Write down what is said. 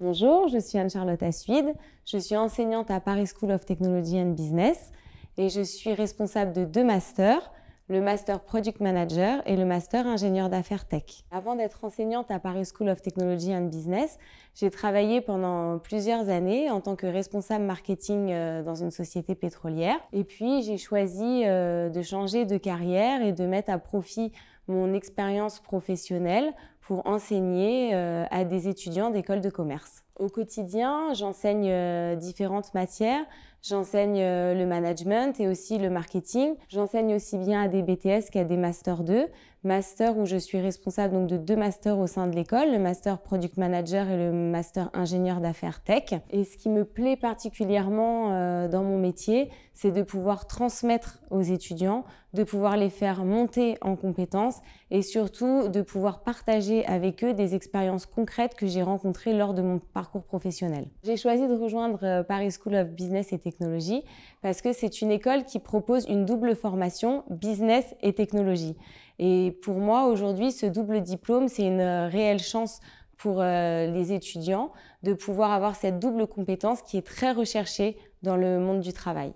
Bonjour, je suis Anne-Charlotte Assuide, je suis enseignante à Paris School of Technology and Business et je suis responsable de deux masters, le master Product Manager et le master ingénieur d'affaires tech. Avant d'être enseignante à Paris School of Technology and Business, j'ai travaillé pendant plusieurs années en tant que responsable marketing euh, dans une société pétrolière et puis j'ai choisi euh, de changer de carrière et de mettre à profit mon expérience professionnelle pour enseigner euh, à des étudiants d'école de commerce. Au quotidien, j'enseigne euh, différentes matières. J'enseigne euh, le management et aussi le marketing. J'enseigne aussi bien à des BTS qu'à des Master 2 master où je suis responsable donc de deux masters au sein de l'école, le master product manager et le master ingénieur d'affaires tech. Et ce qui me plaît particulièrement euh, dans mon métier, c'est de pouvoir transmettre aux étudiants, de pouvoir les faire monter en compétences et surtout de pouvoir partager avec eux des expériences concrètes que j'ai rencontrées lors de mon parcours professionnel. J'ai choisi de rejoindre euh, Paris School of Business et Technologie parce que c'est une école qui propose une double formation business et technologie. Et pour moi, aujourd'hui, ce double diplôme, c'est une euh, réelle chance pour euh, les étudiants de pouvoir avoir cette double compétence qui est très recherchée dans le monde du travail.